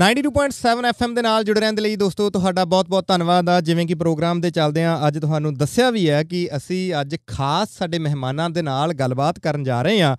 92.7 FM ਦੇ ਨਾਲ ਜੁੜ ਰਹਿਣ ਦੇ ਲਈ ਦੋਸਤੋ ਤੁਹਾਡਾ ਬਹੁਤ-ਬਹੁਤ ਧੰਨਵਾਦ ਆ ਜਿਵੇਂ ਕਿ ਪ੍ਰੋਗਰਾਮ ਦੇ ਚੱਲਦੇ ਆ ਅੱਜ ਤੁਹਾਨੂੰ ਦੱਸਿਆ ਵੀ ਹੈ ਕਿ ਅਸੀਂ ਅੱਜ ਖਾਸ ਸਾਡੇ ਮਹਿਮਾਨਾਂ ਦੇ ਨਾਲ ਗੱਲਬਾਤ ਕਰਨ ਜਾ ਰਹੇ ਆ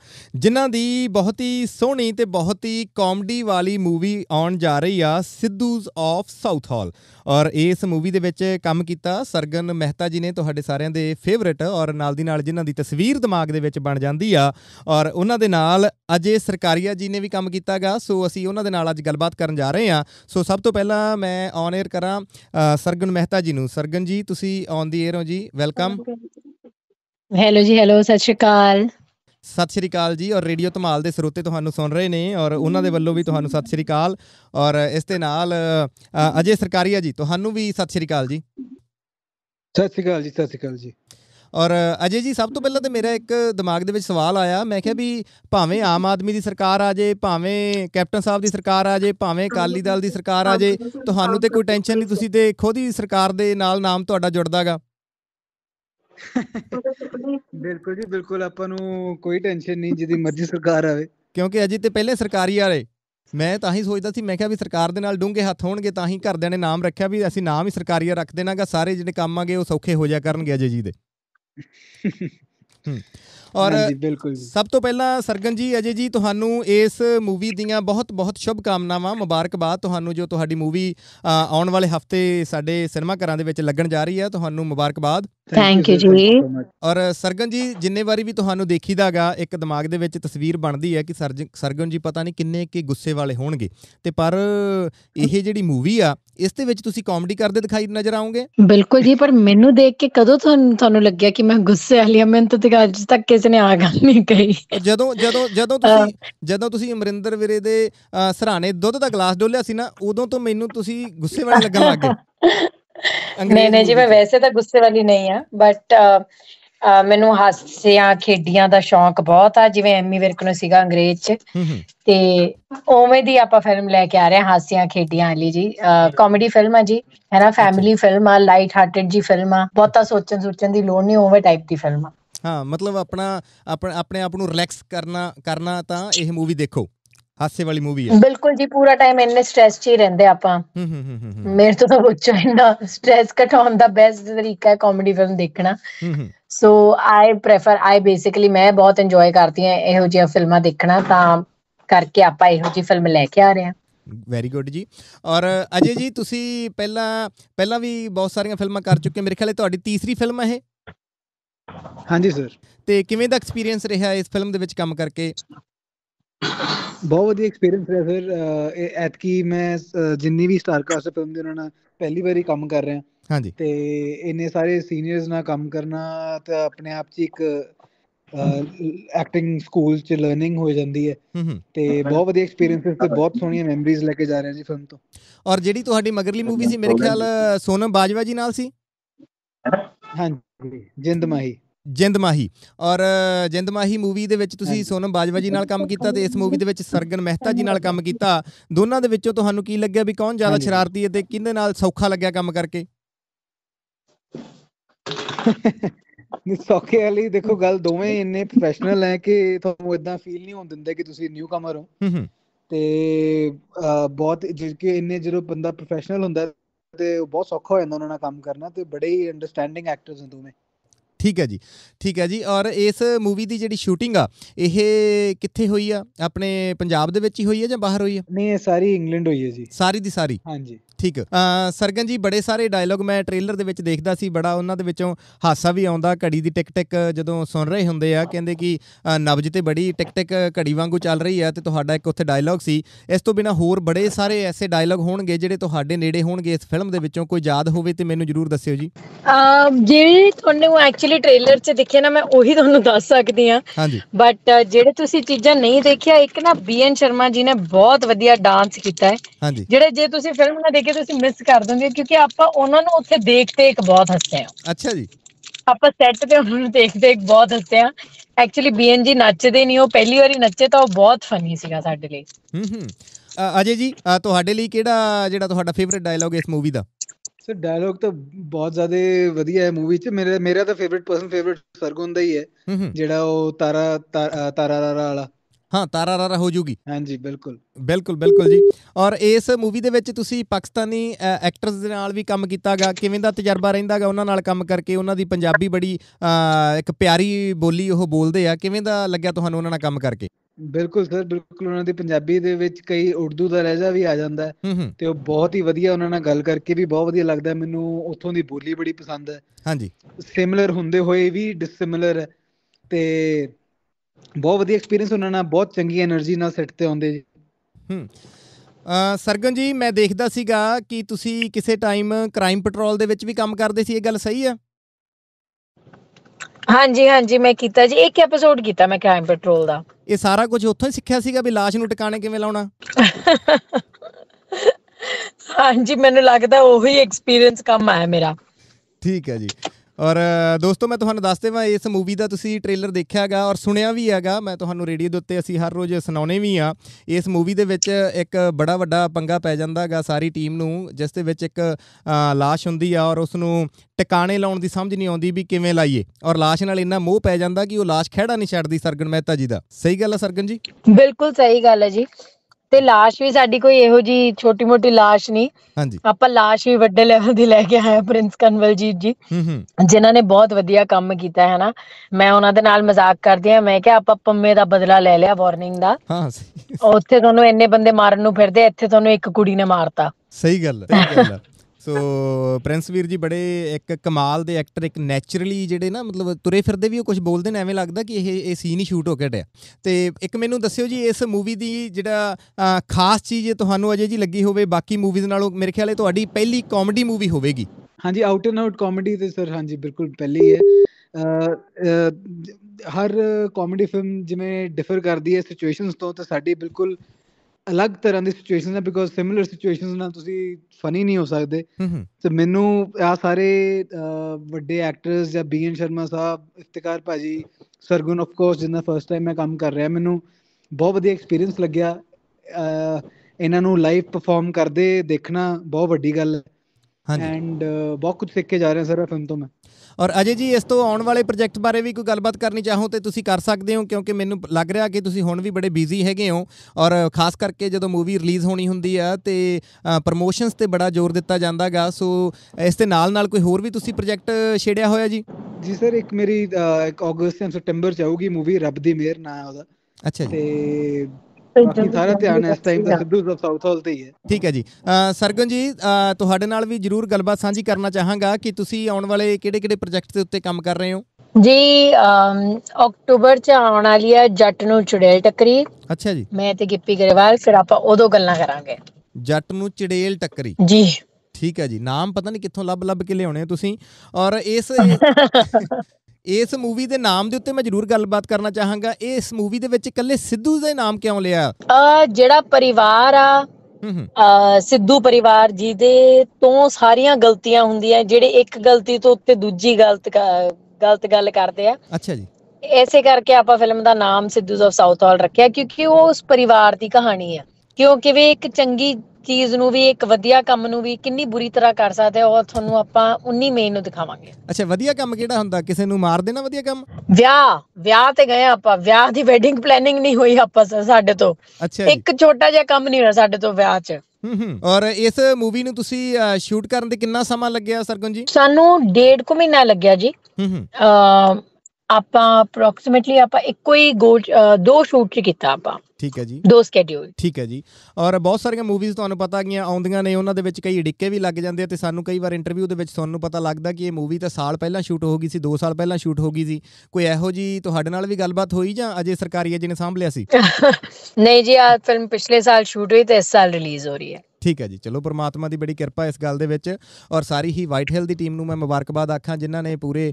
ਜਿਨ੍ਹਾਂ ਦੀ ਬਹੁਤ ਹੀ ਸੋਹਣੀ ਤੇ ਬਹੁਤ ਹੀ ਕਾਮੇਡੀ ਵਾਲੀ ਮੂਵੀ ਆਉਣ ਜਾ ਰਹੀ ਆ ਸਿੱਧੂਜ਼ ਆਫ ਸਾਊਥ ਹਾਲ ਔਰ ਇਸ ਮੂਵੀ ਦੇ ਵਿੱਚ ਕੰਮ ਕੀਤਾ ਸਰਗਨ ਮਹਿਤਾ ਜੀ ਨੇ ਤੁਹਾਡੇ ਸਾਰਿਆਂ ਦੇ ਫੇਵਰਿਟ ਔਰ ਨਾਲ ਦੀ ਨਾਲ ਜਿਨ੍ਹਾਂ ਦੀ ਤਸਵੀਰ ਦਿਮਾਗ ਦੇ ਵਿੱਚ ਬਣ ਜਾਂਦੀ ਆ ਔਰ ਉਹਨਾਂ ਦੇ ਨਾਲ ਅਜੇ ਸਰਕਾਰੀਆ ਜੀ ਨੇ ਵੀ ਕੰਮ ਕੀਤਾਗਾ ਸੋ ਅਸੀਂ ਉਹਨਾਂ ਦੇ ਨਾਲ ਅੱਜ ਗੱਲਬਾਤ ਕਰਨ ਜਾ ਰਹੇ ਹਾਂ ਸੋ ਸਭ ਤੋਂ ਪਹਿਲਾਂ ਮੈਂ ਔਨ 에ਅਰ ਕਰਾਂ ਸਰਗਨ ਮਹਿਤਾ ਜੀ ਨੂੰ ਸਰਗਨ ਜੀ ਤੁਸੀਂ ਔਨ ਦੀ 에ਅਰ ਹੋ ਜੀ ਵੈਲਕਮ ਹੈਲੋ ਜੀ ਹੈਲੋ ਸਤਿ ਸ਼੍ਰੀ ਅਕਾਲ ਸਤਿ ਸ਼੍ਰੀ ਅਕਾਲ ਜੀ ਔਰ ਰੇਡੀਓ ਧਮਾਲ ਦੇ ਸਰੋਤੇ ਤੁਹਾਨੂੰ ਸੁਣ ਰਹੇ ਨੇ ਔਰ ਉਹਨਾਂ ਦੇ ਵੱਲੋਂ ਵੀ ਤੁਹਾਨੂੰ ਸਤਿ ਸ਼੍ਰੀ ਅਕਾਲ ਔਰ ਇਸ ਦੇ ਨਾਲ ਅਜੇ ਸਰਕਾਰੀਆ ਜੀ ਤੁਹਾਨੂੰ ਵੀ ਸਤਿ ਸ਼੍ਰੀ ਅਕਾਲ ਜੀ ਸਤਿ ਸ਼੍ਰੀ ਅਕਾਲ ਜੀ ਸਤਿ ਸ਼੍ਰੀ ਅਕਾਲ ਜੀ ਔਰ ਅਜੇ ਜੀ ਸਭ ਤੋਂ ਪਹਿਲਾਂ ਤੇ ਮੇਰਾ ਇੱਕ ਦਿਮਾਗ ਦੇ ਵਿੱਚ ਸਵਾਲ ਆਇਆ ਮੈਂ ਕਿਹਾ ਵੀ ਭਾਵੇਂ ਆਮ ਆਦਮੀ ਦੀ ਸਰਕਾਰ ਆ ਜੇ ਭਾਵੇਂ ਕੈਪਟਨ ਸਾਹਿਬ ਦੀ ਸਰਕਾਰ ਆ ਜੇ ਭਾਵੇਂ ਕਾਲੀ ਦਲ ਦੀ ਸਰਕਾਰ ਆ ਜੇ ਤੁਹਾਨੂੰ ਤੇ ਕੋਈ ਟੈਨਸ਼ਨ ਨਹੀਂ ਤੁਸੀਂ ਤੇ ਖੁਦ ਹੀ ਸਰਕਾਰ ਦੇ ਨਾਲ ਨਾਮ ਤੁਹਾਡਾ ਜੁੜਦਾਗਾ ਬਿਲਕੁਲ ਜੀ ਬਿਲਕੁਲ ਆਪਾਂ ਨੂੰ ਕੋਈ ਟੈਨਸ਼ਨ ਨਹੀਂ ਜਿਹਦੀ ਮਰਜ਼ੀ ਸਰਕਾਰ ਆਵੇ ਕਿਉਂਕਿ ਅਜੇ ਤੇ ਪਹਿਲੇ ਸਰਕਾਰੀ ਆਲੇ ਮੈਂ ਤਾਂ ਹੀ ਸੋਚਦਾ ਸੀ ਮੈਂ ਕਿਹਾ ਵੀ ਸਰਕਾਰ ਦੇ ਨਾਲ ਡੂੰਗੇ ਹੱਥ ਹੋਣਗੇ ਤਾਂ ਹੀ ਘਰਦਿਆਂ ਨੇ ਨਾਮ ਰੱਖਿਆ ਵੀ ਅਸੀਂ ਨਾਮ ਹੀ ਸਰਕਾਰੀਆ ਰੱਖ ਦੇਣਾਗਾ ਸਾਰੇ ਜਿਹੜੇ ਕੰਮ ਆਗੇ ਉਹ ਸੌਖੇ ਹੋ ਜਾ ਕਰਨਗੇ ਅਜੇ ਜੀ ਦੇ ਔਰ ਸਭ ਤੋਂ ਪਹਿਲਾਂ ਸਰਗਨ ਜੀ ਅਜੇ ਜੀ ਤੁਹਾਨੂੰ ਇਸ ਮੂਵੀ ਦੀਆਂ ਬਹੁਤ ਬਹੁਤ ਸ਼ੁਭ ਕਾਮਨਾਵਾਂ ਮੁਬਾਰਕਬਾਦ ਤੁਹਾਨੂੰ ਜੋ ਤੁਹਾਡੀ ਮੂਵੀ ਆਉਣ ਵਾਲੇ ਹਫਤੇ ਸਾਡੇ ਸਿਨੇਮਾ ਘਰਾਂ ਦੇ ਵਿੱਚ ਲੱਗਣ ਜਾ ਰਹੀ ਹੈ ਤੁਹਾਨੂੰ ਮੁਬਾਰਕਬਾਦ ਥੈਂਕ ਯੂ ਜੀ ਔਰ ਸਰਗਨ ਜੀ ਜਿੰਨੇ ਵਾਰੀ ਵੀ ਤੁਹਾਨੂੰ ਦੇਖੀਦਾਗਾ ਇੱਕ ਦਿਮਾਗ ਦੇ ਵਿੱਚ ਤਸਵੀਰ ਬਣਦੀ ਹੈ ਕਿ ਸਰਗਨ ਜੀ ਪਤਾ ਨਹੀਂ ਕਿੰਨੇ ਕਿ ਗੁੱਸੇ ਵਾਲੇ ਹੋਣਗੇ ਤੇ ਪਰ ਇਹ ਜਿਹੜੀ ਮੂਵੀ ਆ ਇਸ ਦੇ ਵਿੱਚ ਤੁਸੀਂ ਕਾਮੇਡੀ ਕਰਦੇ ਦਿਖਾਈ ਨਜ਼ਰ ਆਉਂਗੇ ਬਿਲਕੁਲ ਜੀ ਪਰ ਮੈਨੂੰ ਦੇਖ ਕੇ ਕਦੋਂ ਤੁਹਾਨੂੰ ਤੁਹਾਨੂੰ ਲੱਗਿਆ ਕਿ ਮੈਂ ਗੁੱਸੇ ਵਾਲੀ ਹਾਂ ਮੈਨੂੰ ਤਾਂ ਅੱਜ ਤੱਕ ਵਿੱਚ ਨੇ ਆ ਗੱਲ ਨਹੀਂ ਕਹੀ ਜਦੋਂ ਜਦੋਂ ਜਦੋਂ ਤੁਸੀਂ ਜਦੋਂ ਤੁਸੀਂ ਅਮਰਿੰਦਰ ਵੀਰੇ ਦੇ ਸਹਰਾਣੇ ਦੁੱਧ ਦਾ ਗਲਾਸ ਡੋਲਿਆ ਸੀ ਨਾ ਉਦੋਂ ਤੋਂ ਮੈਨੂੰ ਤੁਸੀਂ ਗੁੱਸੇ ਵਾਲੇ ਲੱਗਣ ਲੱਗ ਗਏ ਨਹੀਂ ਨਹੀਂ ਜੀ ਮੈਂ ਵੈਸੇ ਤਾਂ ਗੁੱਸੇ ਵਾਲੀ ਨਹੀਂ ਆ ਬਟ ਮੈਨੂੰ ਹਾਸਿਆਂ ਖੇਡੀਆਂ ਦਾ ਸ਼ੌਂਕ ਬਹੁਤ ਆ ਜਿਵੇਂ ਐਮੀ ਵਿਰਕ ਨੂੰ ਸੀਗਾ ਅੰਗਰੇਜ਼ ਚ ਤੇ ਉਵੇਂ ਦੀ ਆਪਾਂ ਫਿਲਮ ਲੈ ਕੇ ਆ ਰਹੇ ਹਾਂ ਹਾਸਿਆਂ ਖੇਡੀਆਂ ਵਾਲੀ ਜੀ ਕਾਮੇਡੀ ਫਿਲਮ ਆ ਜੀ ਹੈ ਨਾ ਫੈਮਿਲੀ ਫਿਲਮ ਆ ਲਾਈਟ ਹਾਰਟਡ ਜੀ ਫਿਲਮ ਆ ਬਹੁਤਾ ਸੋਚਣ ਸੋਚਣ ਦੀ ਲੋੜ ਨਹੀਂ ਉਵੇਂ ਟਾਈਪ ਦੀ ਫਿਲਮ ਆ ਹਾਂ ਮਤਲਬ ਆਪਣਾ ਆਪਣੇ ਆਪ ਨੂੰ ਰਿਲੈਕਸ ਕਰਨਾ ਕਰਨਾ ਤਾਂ ਇਹ ਮੂਵੀ ਦੇਖੋ ਹਾਸੇ ਵਾਲੀ ਮੂਵੀ ਹੈ ਬਿਲਕੁਲ ਜੀ ਪੂਰਾ ਟਾਈਮ ਇੰਨੇ ਸਟ्रेस 'ਚ ਹੀ ਰਹਿੰਦੇ ਆਪਾਂ ਮੇਰੇ ਤੋਂ ਤਾਂ ਪੁੱਛੋ ਇੰਨਾ ਸਟ्रेस ਘਟਾਉਣ ਦਾ ਬੈਸਟ ਤਰੀਕਾ ਹੈ ਕਾਮੇਡੀ ਫਿਲਮ ਦੇਖਣਾ ਸੋ ਆਈ ਪ੍ਰੇਫਰ ਆਈ ਬੇਸਿਕਲੀ ਮੈਂ ਬਹੁਤ ਇੰਜੋਏ ਕਰਦੀ ਹਾਂ ਇਹੋ ਜਿਹੀਆਂ ਫਿਲਮਾਂ ਦੇਖਣਾ ਤਾਂ ਕਰਕੇ ਆਪਾਂ ਇਹੋ ਜਿਹੀ ਫਿਲਮ ਲੈ ਕੇ ਆ ਰਹੇ ਹਾਂ ਵੈਰੀ ਗੁੱਡ ਜੀ ਔਰ ਅਜੇ ਜੀ ਤੁਸੀਂ ਪਹਿਲਾਂ ਪਹਿਲਾਂ ਵੀ ਬਹੁਤ ਸਾਰੀਆਂ ਫਿਲਮਾਂ ਕਰ ਚੁੱਕੇ ਮੇਰੇ ਖਿਆਲੇ ਤੁਹਾਡੀ ਤੀਸਰੀ ਫਿਲਮ ਹੈ ਇਹ ਹਾਂਜੀ ਸਰ ਤੇ ਕਿਵੇਂ ਦਾ ਐਕਸਪੀਰੀਅੰਸ ਰਿਹਾ ਇਸ ਫਿਲਮ ਦੇ ਵਿੱਚ ਕੰਮ ਕਰਕੇ ਬਹੁਤ ਵਧੀਆ ਐਕਸਪੀਰੀਅੰਸ ਰਿਹਾ ਸਰ ਐਤ ਕੀ ਮੈਂ ਜਿੰਨੀ ਵੀ ਸਟਾਰ ਕਾਸਟ ਫਿਲਮ ਦੇ ਉਹਨਾਂ ਨਾਲ ਪਹਿਲੀ ਵਾਰੀ ਕੰਮ ਕਰ ਰਿਹਾ ਹਾਂਜੀ ਤੇ ਇੰਨੇ ਸਾਰੇ ਸੀਨੀਅਰਸ ਨਾਲ ਕੰਮ ਕਰਨਾ ਤਾਂ ਆਪਣੇ ਆਪ 'ਚ ਇੱਕ ਐਕਟਿੰਗ ਸਕੂਲ 'ਚ ਲਰਨਿੰਗ ਹੋ ਜਾਂਦੀ ਹੈ ਤੇ ਬਹੁਤ ਵਧੀਆ ਐਕਸਪੀਰੀਅੰਸਸ ਤੇ ਬਹੁਤ ਸੋਹਣੀਆਂ ਮੈਮਰੀਜ਼ ਲੈ ਕੇ ਜਾ ਰਹੇ ਹਾਂ ਜੀ ਫਿਲਮ ਤੋਂ ਔਰ ਜਿਹੜੀ ਤੁਹਾਡੀ ਮਗਰਲੀ ਮੂਵੀ ਸੀ ਮੇਰੇ ਖਿਆਲ ਸੋਨਮ ਬਾਜਵਾ ਜੀ ਨਾਲ ਸੀ ਹਾਂਜੀ ਜਿੰਦ ਮਾਹੀ ਜਿੰਦ ਮਾਹੀ ਔਰ ਜਿੰਦ ਮਾਹੀ ਮੂਵੀ ਦੇ ਵਿੱਚ ਤੁਸੀਂ ਸੋਨਮ ਬਾਜਵਾ ਜੀ ਨਾਲ ਕੰਮ ਕੀਤਾ ਤੇ ਇਸ ਮੂਵੀ ਦੇ ਵਿੱਚ ਸਰਗਨ ਮਹਿਤਾ ਜੀ ਨਾਲ ਕੰਮ ਕੀਤਾ ਦੋਨਾਂ ਦੇ ਵਿੱਚੋਂ ਤੁਹਾਨੂੰ ਕੀ ਲੱਗਿਆ ਵੀ ਕੌਣ ਜ਼ਿਆਦਾ ਸ਼ਰਾਰਤੀ ਹੈ ਤੇ ਕਿਹਦੇ ਨਾਲ ਸੌਖਾ ਲੱਗਿਆ ਕੰਮ ਕਰਕੇ ਨਹੀਂ ਸੌਖੇ ਵਾਲੀ ਦੇਖੋ ਗੱਲ ਦੋਵੇਂ ਇੰਨੇ ਪ੍ਰੋਫੈਸ਼ਨਲ ਹੈ ਕਿ ਤੁਹਾਨੂੰ ਇਦਾਂ ਫੀਲ ਨਹੀਂ ਹੋਣ ਦਿੰਦੇ ਕਿ ਤੁਸੀਂ ਨਿਊ ਕਮਰ ਹੋ ਤੇ ਬਹੁਤ ਜਿਹੜੇ ਇੰਨੇ ਜਿਹੜਾ ਬੰਦਾ ਪ੍ਰੋਫੈਸ਼ਨਲ ਹੁੰਦਾ ਤੇ ਬਹੁਤ ਸੌਖਾ ਹੋ ਜਾਂਦਾ ਉਹਨਾਂ ਨਾਲ ਕੰਮ ਕਰਨਾ ਤੇ ਬੜੇ ਹੀ ਅੰਡਰਸਟੈਂਡਿੰਗ ਐਕਟਰਸ ਨੇ ਦੋਵੇਂ ਠੀਕ ਹੈ ਜੀ ਠੀਕ ਹੈ ਜੀ ਔਰ ਇਸ ਮੂਵੀ ਦੀ ਜਿਹੜੀ ਸ਼ੂਟਿੰਗ ਆ ਇਹ ਕਿੱਥੇ ਹੋਈ ਆ ਆਪਣੇ ਪੰਜਾਬ ਦੇ ਵਿੱਚ ਹੀ ਹੋਈ ਆ ਜਾਂ ਬਾਹਰ ਹੋਈ ਆ ਨਹੀਂ ਇਹ ਸਾਰੀ ਇੰਗਲੈਂਡ ਹੋਈ ਹੈ ਜੀ ਸਾਰੀ ਦੀ ਸਾਰੀ ਹਾਂਜੀ ਠੀਕ ਸਰਗਨ ਜੀ ਬੜੇ ਸਾਰੇ ਡਾਇਲੌਗ ਮੈਂ ਟ੍ਰੇਲਰ ਦੇ ਵਿੱਚ ਦੇਖਦਾ ਸੀ ਬੜਾ ਉਹਨਾਂ ਦੇ ਵਿੱਚੋਂ ਹਾਸਾ ਵੀ ਆਉਂਦਾ ਘੜੀ ਦੀ ਟਿਕ ਟਿਕ ਜਦੋਂ ਸੁਣ ਰਹੇ ਹੁੰਦੇ ਆ ਕਹਿੰਦੇ ਕਿ ਨਬਜ ਤੇ ਬੜੀ ਟਿਕ ਟਿਕ ਘੜੀ ਵਾਂਗੂ ਚੱਲ ਰਹੀ ਆ ਤੇ ਤੁਹਾਡਾ ਇੱਕ ਉੱਥੇ ਡਾਇਲੌਗ ਸੀ ਇਸ ਤੋਂ ਬਿਨਾ ਹੋਰ ਬੜੇ ਸਾਰੇ ਐਸੇ ਡਾਇਲੌਗ ਹੋਣਗੇ ਜਿਹੜੇ ਤੁਹਾਡੇ ਨੇੜੇ ਹੋਣਗੇ ਇਸ ਫਿਲਮ ਦੇ ਵਿੱਚੋਂ ਕੋਈ ਯਾਦ ਹੋਵੇ ਤੇ ਮੈਨੂੰ ਜਰੂਰ ਦੱਸਿਓ ਜੀ ਜਿਹੜੇ ਤੁਹਾਨੂੰ ਐਕਚੁਅਲੀ ਟ੍ਰੇਲਰ 'ਚ ਦਿਖੇ ਨਾ ਮੈਂ ਉਹੀ ਤੁਹਾਨੂੰ ਦੱਸ ਸਕਦੀ ਆ ਹਾਂਜੀ ਬਟ ਜਿਹੜੇ ਤੁਸੀਂ ਚੀਜ਼ਾਂ ਨਹੀਂ ਦੇਖਿਆ ਇੱਕ ਨਾ ਬੀਐਨ ਸ਼ਰਮਾ ਜੀ ਨੇ ਬਹੁਤ ਵਧੀਆ ਡਾਂਸ ਕੀਤਾ ਹੈ ਜਿਹੜੇ ਜੇ ਤੁਸੀਂ ਫਿਲਮ ਨਾ ਦੇਖ ਕਿ ਤੁਸੀਂ ਮਿਸ ਕਰ ਦੋਗੇ ਕਿਉਂਕਿ ਆਪਾਂ ਉਹਨਾਂ ਨੂੰ ਉੱਥੇ ਦੇਖ ਕੇ ਇੱਕ ਬਹੁਤ ਹੱਸਦੇ ਹਾਂ ਅੱਛਾ ਜੀ ਆਪਾਂ ਸੈੱਟ ਤੇ ਉਹਨਾਂ ਨੂੰ ਕੇ ਇੱਕ ਬਹੁਤ ਹੱਸਦੇ ਹਾਂ ਐਕਚੁਅਲੀ ਬੀਐਨਜੀ ਨੱਚਦੇ ਨਹੀਂ ਉਹ ਪਹਿਲੀ ਵਾਰੀ ਨੱਚੇ ਤਾਂ ਉਹ ਬਹੁਤ ਫਨੀ ਸੀਗਾ ਸਾਡੇ ਲਈ ਹੂੰ ਹੂੰ ਅਜੇ ਜੀ ਤੁਹਾਡੇ ਲਈ ਕਿਹੜਾ ਜਿਹੜਾ ਤੁਹਾਡਾ ਫੇਵਰਿਟ ਡਾਇਲੌਗ ਇਸ ਮੂਵੀ ਦਾ ਸਰ ਡਾਇਲੌਗ ਤਾਂ ਬਹੁਤ ਜ਼ਿਆਦਾ ਵਧੀਆ ਹੈ ਮੂਵੀ 'ਚ ਮੇਰੇ ਮੇਰਾ ਤਾਂ ਫੇਵਰਿਟ ਪਰਸਨ ਫੇਵਰਿਟ ਸਰਗੁੰਦਾ ਹੀ ਹੈ ਜਿਹੜਾ ਉਹ ਤਾਰਾ ਤਾਰਾ ਤਾਰਾ ਵਾਲਾ ਹਾਂ ਤਾਰਾ ਰਾਰਾ ਹੋ ਜੂਗੀ ਹਾਂਜੀ ਬਿਲਕੁਲ ਬਿਲਕੁਲ ਬਿਲਕੁਲ ਜੀ ਔਰ ਇਸ ਮੂਵੀ ਦੇ ਵਿੱਚ ਤੁਸੀਂ ਪਾਕਿਸਤਾਨੀ ਐਕਟਰਸ ਦੇ ਨਾਲ ਵੀ ਕੰਮ ਕੀਤਾਗਾ ਕਿਵੇਂ ਦਾ ਤਜਰਬਾ ਰਹਿੰਦਾਗਾ ਉਹਨਾਂ ਨਾਲ ਕੰਮ ਕਰਕੇ ਉਹਨਾਂ ਦੀ ਪੰਜਾਬੀ ਬੜੀ ਇੱਕ ਪਿਆਰੀ ਬੋਲੀ ਉਹ ਬੋਲਦੇ ਆ ਕਿਵੇਂ ਦਾ ਲੱਗਿਆ ਤੁਹਾਨੂੰ ਉਹਨਾਂ ਨਾਲ ਕੰਮ ਕਰਕੇ ਬਿਲਕੁਲ ਸਰ ਬਿਲਕੁਲ ਉਹਨਾਂ ਦੀ ਪੰਜਾਬੀ ਦੇ ਵਿੱਚ ਕਈ ਉਰਦੂ ਦਾ ਲਹਿਜਾ ਵੀ ਆ ਜਾਂਦਾ ਤੇ ਉਹ ਬਹੁਤ ਹੀ ਵਧੀਆ ਉਹਨਾਂ ਨਾਲ ਗੱਲ ਕਰਕੇ ਵੀ ਬਹੁਤ ਵਧੀਆ ਲੱਗਦਾ ਮੈਨੂੰ ਉੱਥੋਂ ਦੀ ਬੋਲੀ ਬੜੀ ਪਸੰਦ ਹੈ ਹਾਂਜੀ ਸਿਮਿਲਰ ਹੁੰਦੇ ਹੋਏ ਵੀ ਡਿਸਿਮਿਲਰ ਤੇ ਬਹੁਤ ਵਧੀਆ ਐਕਸਪੀਰੀਅੰਸ ਉਹਨਾਂ ਨਾਲ ਬਹੁਤ ਚੰਗੀ એનર્ਜੀ ਨਾਲ ਸੈੱਟ ਤੇ ਆਉਂਦੇ ਜੀ ਹੂੰ ਸਰਗਨ ਜੀ ਮੈਂ ਦੇਖਦਾ ਸੀਗਾ ਕਿ ਤੁਸੀਂ ਕਿਸੇ ਟਾਈਮ ਕ੍ਰਾਈਮ ਪੈਟਰੋਲ ਦੇ ਵਿੱਚ ਵੀ ਕੰਮ ਕਰਦੇ ਸੀ ਇਹ ਗੱਲ ਸਹੀ ਹੈ ਹਾਂਜੀ ਹਾਂਜੀ ਮੈਂ ਕੀਤਾ ਜੀ ਇੱਕ ਐਪੀਸੋਡ ਕੀਤਾ ਮੈਂ ਕ੍ਰਾਈਮ ਪੈਟਰੋਲ ਦਾ ਇਹ ਸਾਰਾ ਕੁਝ ਉੱਥੋਂ ਹੀ ਸਿੱਖਿਆ ਸੀਗਾ ਵੀ ਲਾਸ਼ ਨੂੰ ਟਿਕਾਣੇ ਕਿਵੇਂ ਲਾਉਣਾ ਹਾਂਜੀ ਮੈਨੂੰ ਲੱਗਦਾ ਉਹੀ ਐਕਸਪੀਰੀਅੰਸ ਕੰਮ ਆਇਆ ਮੇਰਾ ਠੀਕ ਹੈ ਜੀ ਔਰ ਦੋਸਤੋ ਮੈਂ ਤੁਹਾਨੂੰ ਦੱਸ ਦੇਵਾਂ ਇਸ ਮੂਵੀ ਦਾ ਤੁਸੀਂ ਟ੍ਰੇਲਰ ਦੇਖਿਆ ਹੈਗਾ ਔਰ ਸੁਣਿਆ ਵੀ ਹੈਗਾ ਮੈਂ ਤੁਹਾਨੂੰ ਰੇਡੀਓ ਦੇ ਉੱਤੇ ਅਸੀਂ ਹਰ ਰੋਜ਼ ਸੁਣਾਉਨੇ ਵੀ ਆ ਇਸ ਮੂਵੀ ਦੇ ਵਿੱਚ ਇੱਕ ਬੜਾ ਵੱਡਾ ਪੰਗਾ ਪੈ ਜਾਂਦਾ ਹੈਗਾ ਸਾਰੀ ਟੀਮ ਨੂੰ ਜਿਸ ਦੇ ਵਿੱਚ ਇੱਕ ਲਾਸ਼ ਹੁੰਦੀ ਆ ਔਰ ਉਸ ਨੂੰ ਟਿਕਾਣੇ ਲਾਉਣ ਦੀ ਸਮਝ ਨਹੀਂ ਆਉਂਦੀ ਵੀ ਕਿਵੇਂ ਲਾਈਏ ਔਰ ਲਾਸ਼ ਨਾਲ ਇੰਨਾ ਮੋਹ ਪੈ ਜਾਂਦਾ ਕਿ ਉਹ ਲਾਸ਼ ਖੜਾ ਨਹੀਂ ਛੱਡਦੀ ਸਰਗਨ ਮਹਿਤਾ ਜੀ ਦਾ ਸਹੀ ਗੱਲ ਹੈ ਸਰਗਨ ਜੀ ਬਿਲਕੁਲ ਸਹੀ ਗੱਲ ਹੈ ਜੀ ਤੇ লাশ ਵੀ ਸਾਡੀ ਕੋਈ ਇਹੋ ਜੀ ਛੋਟੀ ਮੋਟੀ লাশ ਨਹੀਂ ਹਾਂਜੀ ਆਪਾਂ লাশ ਵੀ ਵੱਡੇ ਲੈਵਲ ਦੀ ਲੈ ਕੇ ਆਇਆ ਪ੍ਰਿੰਸ ਕਨਵਲਜੀਤ ਜੀ ਜਿਨ੍ਹਾਂ ਨੇ ਬਹੁਤ ਵਧੀਆ ਕੰਮ ਕੀਤਾ ਹੈ ਨਾ ਮੈਂ ਉਹਨਾਂ ਦੇ ਨਾਲ ਮਜ਼ਾਕ ਕਰਦੀ ਆ ਮੈਂ ਕਿਹਾ ਆਪਾਂ ਪੰਮੇ ਦਾ ਬਦਲਾ ਲੈ ਲਿਆ ਵਾਰਨਿੰਗ ਦਾ ਹਾਂ ਉੱਥੇ ਤੁਹਾਨੂੰ ਇੰਨੇ ਬੰਦੇ ਮਾਰਨ ਨੂੰ ਫਿਰਦੇ ਇੱਥੇ ਤੁਹਾਨੂੰ ਇੱਕ ਕੁੜੀ ਨੇ ਮਾਰਤਾ ਸਹੀ ਗੱਲ ਹੈ ਸਹੀ ਗੱਲ ਹੈ ਸੋ ਪ੍ਰਿੰਸ ਵੀਰ ਜੀ ਬੜੇ ਇੱਕ ਕਮਾਲ ਦੇ ਐਕਟਰ ਇੱਕ ਨੇਚਰਲੀ ਜਿਹੜੇ ਨਾ ਮਤਲਬ ਤੁਰੇ ਫਿਰਦੇ ਵੀ ਉਹ ਕੁਝ ਬੋਲਦੇ ਨੇ ਐਵੇਂ ਲੱਗਦਾ ਕਿ ਇਹ ਇਹ ਸੀਨ ਹੀ ਸ਼ੂਟ ਹੋ ਕੇ ਡਿਆ ਤੇ ਇੱਕ ਮੈਨੂੰ ਦੱਸਿਓ ਜੀ ਇਸ ਮੂਵੀ ਦੀ ਜਿਹੜਾ ਖਾਸ ਚੀਜ਼ ਤੁਹਾਨੂੰ ਅਜੇ ਜੀ ਲੱਗੀ ਹੋਵੇ ਬਾਕੀ ਮੂਵੀਜ਼ ਨਾਲੋਂ ਮੇਰੇ ਖਿਆਲੇ ਤੁਹਾਡੀ ਪਹਿਲੀ ਕਾਮੇਡੀ ਮੂਵੀ ਹੋਵੇਗੀ ਹਾਂਜੀ ਆਊਟ ਐਂਡ ਆਊਟ ਕਾਮੇਡੀ ਤੇ ਸਰ ਹਾਂਜੀ ਬਿਲਕੁਲ ਪਹਿਲੀ ਹੈ ਹਰ ਕਾਮੇਡੀ ਫਿਲਮ ਜਿਵੇਂ ਡਿਫਰ ਕਰਦੀ ਹੈ ਸਿਚੁਏਸ਼ਨਸ ਤੋਂ ਤਾਂ ਸਾਡੀ ਬਿਲਕੁਲ ਅਲੱਗ ਤਰ੍ਹਾਂ ਦੀ ਸਿਚੁਏਸ਼ਨ ਹੈ ਬਿਕੋਜ਼ ਸਿਮਿਲਰ ਸਿਚੁਏਸ਼ਨਸ ਨਾਲ ਤੁਸੀਂ ਫਨੀ ਨਹੀਂ ਹੋ ਸਕਦੇ ਤੇ ਮੈਨੂੰ ਆ ਸਾਰੇ ਵੱਡੇ ਐਕਟਰਸ ਜਾਂ ਬੀਐਨ ਸ਼ਰਮਾ ਸਾਹਿਬ ਇਫਤਿਕਾਰ ਭਾਜੀ ਸਰਗੁਣ ਆਫ ਕੋਰਸ ਜਿੰਨਾ ਫਰਸਟ ਟਾਈਮ ਮੈਂ ਕੰਮ ਕਰ ਰਿਹਾ ਮੈਨੂੰ ਬਹੁਤ ਵਧੀਆ ਐਕਸਪੀਰੀਅੰਸ ਲੱਗਿਆ ਇਹਨਾਂ ਨੂੰ ਲਾਈਵ ਪਰਫਾਰਮ ਕਰਦੇ ਦੇਖਣਾ ਬਹੁਤ ਵੱਡੀ ਗੱਲ ਹੈ ਐਂਡ ਬਹੁਤ ਕੁਝ ਸਿੱਖ ਕੇ ਜਾ ਰਿਹਾ ਸਰ ਫਿਲਮ ਤੋਂ ਮੈਂ ਔਰ ਅਜੇ ਜੀ ਇਸ ਤੋਂ ਆਉਣ ਵਾਲੇ ਪ੍ਰੋਜੈਕਟ ਬਾਰੇ ਵੀ ਕੋਈ ਗੱਲਬਾਤ ਕਰਨੀ ਚਾਹੋ ਤੇ ਤੁਸੀਂ ਕਰ ਸਕਦੇ ਹੋ ਕਿਉਂਕਿ ਮੈਨੂੰ ਲੱਗ ਰਿਹਾ ਕਿ ਤੁਸੀਂ ਹੁਣ ਵੀ ਬੜੇ ਬਿਜ਼ੀ ਹੈਗੇ ਹੋ ਔਰ ਖਾਸ ਕਰਕੇ ਜਦੋਂ ਮੂਵੀ ਰਿਲੀਜ਼ ਹੋਣੀ ਹੁੰਦੀ ਆ ਤੇ ਪ੍ਰੋਮੋਸ਼ਨਸ ਤੇ ਬੜਾ ਜ਼ੋਰ ਦਿੱਤਾ ਜਾਂਦਾਗਾ ਸੋ ਇਸ ਦੇ ਨਾਲ ਨਾਲ ਕੋਈ ਹੋਰ ਵੀ ਤੁਸੀਂ ਪ੍ਰੋਜੈਕਟ ਛੇੜਿਆ ਹੋਇਆ ਜੀ ਜੀ ਸਰ ਇੱਕ ਮੇਰੀ ਇੱਕ ਅਗਸਤ ਤੇ ਸਤੰਬਰ ਚ ਆਊਗੀ ਮੂਵੀ ਰੱਬ ਦੀ ਮਿਹਰ ਨਾ ਉਹਦਾ ਅੱਛਾ ਜੀ ਤੇ ਬਾਕੀ ਸਾਰਾ ਧਿਆਨ ਇਸ ਟਾਈਮ ਦਾ ਸਿੱਧੂ ਦਾ ਸਾਊਥ ਹਾਲ ਤੇ ਹੀ ਹੈ ਠੀਕ ਹੈ ਜੀ ਸਰਗਨ ਜੀ ਤੁਹਾਡੇ ਨਾਲ ਵੀ ਜਰੂਰ ਗੱਲਬਾਤ ਸਾਂਝੀ ਕਰਨਾ ਚਾਹਾਂਗਾ ਕਿ ਤੁਸੀਂ ਆਉਣ ਵਾਲੇ ਕਿਹੜੇ-ਕਿਹੜੇ ਪ੍ਰੋਜੈਕਟ ਦੇ ਉੱਤੇ ਕੰਮ ਕਰ ਰਹੇ ਹੋ ਜੀ ਅਕਤੂਬਰ ਚ ਆਉਣ ਵਾਲੀ ਹੈ ਜੱਟ ਨੂੰ ਚੁੜੇਲ ਟੱਕਰੀ ਅੱਛਾ ਜੀ ਮੈਂ ਤੇ ਗਿੱਪੀ ਗਰੇਵਾਲ ਫਿਰ ਆਪਾਂ ਉਦੋਂ ਗੱਲਾਂ ਕਰਾਂਗੇ ਜੱਟ ਨੂੰ ਚੜੇਲ ਟੱਕਰੀ ਜੀ ਠੀਕ ਹੈ ਜੀ ਨਾਮ ਪਤਾ ਨਹੀਂ ਕਿੱਥੋਂ ਲੱਭ ਲੱਭ ਕੇ ਲਿਆਉਣੇ ਤੁਸੀਂ ਔਰ ਇਸ ਇਸ ਮੂਵੀ ਦੇ ਨਾਮ ਦੇ ਉੱਤੇ ਮੈਂ ਜ਼ਰੂਰ ਗੱਲਬਾਤ ਕਰਨਾ ਚਾਹਾਂਗਾ ਇਹ ਇਸ ਮੂਵੀ ਦੇ ਵਿੱਚ ਇਕੱਲੇ ਸਿੱਧੂ ਦੇ ਨਾਮ ਕਿਉਂ ਲਿਆ ਜਿਹੜਾ ਪਰਿਵਾਰ ਆ ਸਿੱਧੂ ਪਰਿਵਾਰ ਜਿਹਦੇ ਤੋਂ ਸਾਰੀਆਂ ਗਲਤੀਆਂ ਹੁੰਦੀਆਂ ਜਿਹੜੇ ਇੱਕ ਗਲਤੀ ਤੋਂ ਉੱਤੇ ਦੂਜੀ ਗਲਤ ਗਲਤ ਗੱਲ ਕਰਦੇ ਆ ਅੱਛਾ ਜੀ ਐਸੇ ਕਰਕੇ ਆਪਾਂ ਫਿਲਮ ਦਾ ਨਾਮ ਸਿੱਧੂਜ਼ ਆਫ ਸਾਊਥ ਹਾਲ ਰੱਖਿਆ ਕਿਉਂਕਿ ਉਹ ਉਸ ਪਰਿਵਾਰ ਦੀ ਕਹਾਣੀ ਆ ਕਿਉਂਕਿ ਵੀ ਇੱਕ ਚੰਗੀ ਚੀਜ਼ ਨੂੰ ਵੀ ਇੱਕ ਵਧੀਆ ਕੰਮ ਨੂੰ ਵੀ ਕਿੰਨੀ ਬੁਰੀ ਤਰ੍ਹਾਂ ਕਰ ਸਕਦੇ ਹੋ ਤੁਹਾਨੂੰ ਆਪਾਂ 19 ਮਈ ਨੂੰ ਦਿਖਾਵਾਂਗੇ ਅੱਛਾ ਵਧੀਆ ਕੰਮ ਕਿਹੜਾ ਹੁੰਦਾ ਕਿਸੇ ਨੂੰ ਮਾਰ ਦੇਣਾ ਵਧੀਆ ਕੰਮ ਵਿਆਹ ਵਿਆਹ ਤੇ ਗਏ ਆਪਾਂ ਵਿਆਹ ਦੀ ਵੈਡਿੰਗ ਪਲੈਨਿੰਗ ਨਹੀਂ ਹੋਈ ਆਪਾਂ ਸਾਡੇ ਤੋਂ ਇੱਕ ਛੋਟਾ ਜਿਹਾ ਕੰਮ ਨਹੀਂ ਹੋਇਆ ਸਾਡੇ ਤੋਂ ਵਿਆਹ 'ਚ ਹੂੰ ਹੂੰ ਔਰ ਇਸ ਮੂਵੀ ਨੂੰ ਤੁਸੀਂ ਸ਼ੂਟ ਕਰਨ ਦੇ ਕਿੰਨਾ ਸਮਾਂ ਲੱਗਿਆ ਸਰਗੁਣ ਜੀ ਸਾਨੂੰ ਡੇਢ ਮਹੀਨਾ ਲੱਗਿਆ ਜੀ ਹੂੰ ਹੂੰ ਆਪਾਂ ਅਪਰੋਕਸੀਮੇਟਲੀ ਆਪਾਂ ਇੱਕੋ ਹੀ ਦੋ ਸ਼ੂਟ ਕੀਤਾ ਆਪਾਂ ਠੀਕ ਹੈ ਜੀ ਦੋ ਸਕੇਡਿਊਲ ਠੀਕ ਹੈ ਜੀ ਔਰ ਬਹੁਤ ਸਾਰੀਆਂ ਮੂਵੀਜ਼ ਤੁਹਾਨੂੰ ਪਤਾ ਗਈਆਂ ਆਉਂਦੀਆਂ ਨੇ ਉਹਨਾਂ ਦੇ ਵਿੱਚ ਕਈ ਡਿੱਕੇ ਵੀ ਲੱਗ ਜਾਂਦੇ ਆ ਤੇ ਸਾਨੂੰ ਕਈ ਵਾਰ ਇੰਟਰਵਿਊ ਦੇ ਵਿੱਚ ਤੁਹਾਨੂੰ ਪਤਾ ਲੱਗਦਾ ਕਿ ਇਹ ਮੂਵੀ ਤਾਂ ਸਾਲ ਪਹਿਲਾਂ ਸ਼ੂਟ ਹੋ ਗਈ ਸੀ 2 ਸਾਲ ਪਹਿਲਾਂ ਸ਼ੂਟ ਹੋ ਗਈ ਸੀ ਕੋਈ ਇਹੋ ਜੀ ਤੁਹਾਡੇ ਨਾਲ ਵੀ ਗੱਲਬਾਤ ਹੋਈ ਜਾਂ ਅਜੇ ਸਰਕਾਰੀ ਏਜੰਟ ਨੇ ਸੰਭਲਿਆ ਸੀ ਨਹੀਂ ਜੀ ਆ ਫਿਲਮ ਪਿਛਲੇ ਸਾਲ ਸ਼ੂਟ ਹੋਈ ਤੇ ਇਸ ਸਾਲ ਰਿਲੀਜ਼ ਹੋ ਰਹੀ ਹੈ ਠੀਕ ਹੈ ਜੀ ਚਲੋ ਪ੍ਰਮਾਤਮਾ ਦੀ ਬੜੀ ਕਿਰਪਾ ਇਸ ਗੱਲ ਦੇ ਵਿੱਚ ਔਰ ਸਾਰੀ ਹੀ ਵਾਈਟ ਹਿਲ ਦੀ ਟੀਮ ਨੂੰ ਮੈਂ ਮੁਬਾਰਕਬਾਦ ਆਖਾਂ ਜਿਨ੍ਹਾਂ ਨੇ ਪੂਰੇ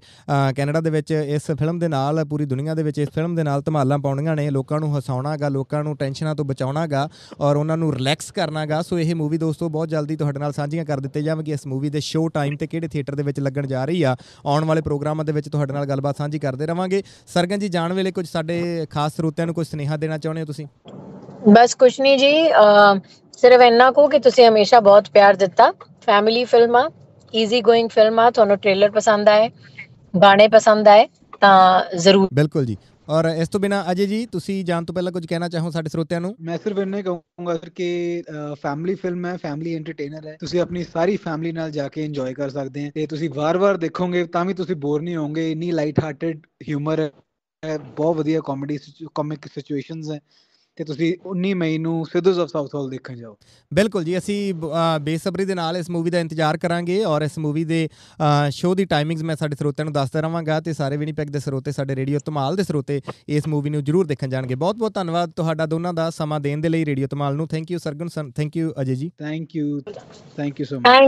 ਕੈਨੇਡਾ ਦੇ ਵਿੱਚ ਇਸ ਫਿਲਮ ਦੇ ਨਾਲ ਪੂਰੀ ਦੁਨੀਆ ਦੇ ਵਿੱਚ ਇਸ ਫਿਲਮ ਦੇ ਨਾਲ ਧਮਾਲਾਂ ਪਾਉਣੀਆਂ ਨੇ ਲੋਕਾਂ ਨੂੰ ਹਸਾਉਣਾਗਾ ਲੋਕਾਂ ਨੂੰ ਟੈਨਸ਼ਨਾਂ ਤੋਂ ਬਚਾਉਣਾਗਾ ਔਰ ਉਹਨਾਂ ਨੂੰ ਰਿਲੈਕਸ ਕਰਨਾਗਾ ਸੋ ਇਹ ਮੂਵੀ ਦੋਸਤੋ ਬਹੁਤ ਜਲਦੀ ਤੁਹਾਡੇ ਨਾਲ ਸਾਂਝੀਆਂ ਕਰ ਦਿੱਤੇ ਜਾਵਾਂਗੇ ਇਸ ਮੂਵੀ ਦੇ ਸ਼ੋਅ ਟਾਈਮ ਤੇ ਕਿਹੜੇ ਥੀਏਟਰ ਦੇ ਵਿੱਚ ਲੱਗਣ ਜਾ ਰਹੀ ਆ ਆਉਣ ਵਾਲੇ ਪ੍ਰੋਗਰਾਮਾਂ ਦੇ ਵਿੱਚ ਤੁਹਾਡੇ ਨਾਲ ਗੱਲਬਾਤ ਸਾਂਝੀ ਕਰਦੇ ਰਵਾਂਗੇ ਸਰਗਨ ਜੀ ਜਾਣ ਵੇਲੇ ਕੁਝ ਸਾਡੇ ਖਾਸ ਸਰੋਤਿਆਂ ਨੂੰ ਕੁਝ ਸਨੇਹਾ ਦੇਣਾ ਚਾਹੁੰਦੇ ਹੋ ਤੁਸੀਂ ਬਸ ਕੁਛ ਨਹੀਂ ਜੀ ਸਿਰਫ ਇੰਨਾ ਕੋ ਕਿ ਤੁਸੀਂ ਹਮੇਸ਼ਾ ਬਹੁਤ ਪਿਆਰ ਦਿੱਤਾ ਫੈਮਿਲੀ ਫਿਲਮਾਂ ਈਜ਼ੀ ਗੋਇੰਗ ਫਿਲਮਾਂ ਤੁਹਾਨੂੰ ਟ੍ਰੇਲਰ ਪਸੰਦ ਆਏ ਗਾਣੇ ਪਸੰਦ ਆਏ ਤਾਂ ਜ਼ਰੂਰ ਬਿਲਕੁਲ ਜੀ ਔਰ ਇਸ ਤੋਂ ਬਿਨਾ ਅਜੇ ਜੀ ਤੁਸੀਂ ਜਾਣ ਤੋਂ ਪਹਿਲਾਂ ਕੁਝ ਕਹਿਣਾ ਚਾਹੋ ਸਾਡੇ ਸਰੋਤਿਆਂ ਨੂੰ ਮੈਂ ਸਿਰਫ ਇਹਨੇ ਕਹੂੰਗਾ ਸਰ ਕਿ ਫੈਮਿਲੀ ਫਿਲਮ ਹੈ ਫੈਮਿਲੀ ਐਂਟਰਟੇਨਰ ਹੈ ਤੁਸੀਂ ਆਪਣੀ ਸਾਰੀ ਫੈਮਿਲੀ ਨਾਲ ਜਾ ਕੇ ਇੰਜੋਏ ਕਰ ਸਕਦੇ ਹੋ ਤੇ ਤੁਸੀਂ ਵਾਰ-ਵਾਰ ਦੇਖੋਗੇ ਤਾਂ ਵੀ ਤੁਸੀਂ ਬੋਰ ਨਹੀਂ ਹੋਵੋਗੇ ਇੰਨੀ ਲਾਈਟ ਹਾਰਟਡ ਹਿਊਮਰ ਹੈ ਬਹੁਤ ਵਧੀਆ ਕਾਮੇਡੀ ਕਾਮਿਕ ਸਿਚੁਏਸ਼ਨਸ ਹੈ ਤੇ ਤੁਸੀਂ 19 ਮਈ ਨੂੰ ਸਿਦਰਸ ਆਫ ਸਾਊਥ ਹਾਲ ਦੇਖਣ ਜਾਓ ਬਿਲਕੁਲ ਜੀ ਅਸੀਂ ਬੇਸਬਰੀ ਦੇ ਨਾਲ ਇਸ ਮੂਵੀ ਦਾ ਇੰਤਜ਼ਾਰ ਕਰਾਂਗੇ ਔਰ ਇਸ ਮੂਵੀ ਦੇ ਸ਼ੋਅ ਦੀ ਟਾਈਮਿੰਗਸ ਮੈਂ ਸਾਡੇ ਸਰੋਤਿਆਂ ਨੂੰ ਦੱਸਦਾ ਰਵਾਂਗਾ ਤੇ ਸਾਰੇ ਵਿਨੀਪੈਗ ਦੇ ਸਰੋਤੇ ਸਾਡੇ ਰੇਡੀਓ ਧਮਾਲ ਦੇ ਸਰੋਤੇ ਇਸ ਮੂਵੀ ਨੂੰ ਜਰੂਰ ਦੇਖਣ ਜਾਣਗੇ ਬਹੁਤ ਬਹੁਤ ਧੰਨਵਾਦ ਤੁਹਾਡਾ ਦੋਨਾਂ ਦਾ ਸਮਾਂ ਦੇਣ ਦੇ ਲਈ ਰੇਡੀਓ ਧਮਾਲ ਨੂੰ thank you Sargun thank you Ajay ji thank you thank you so much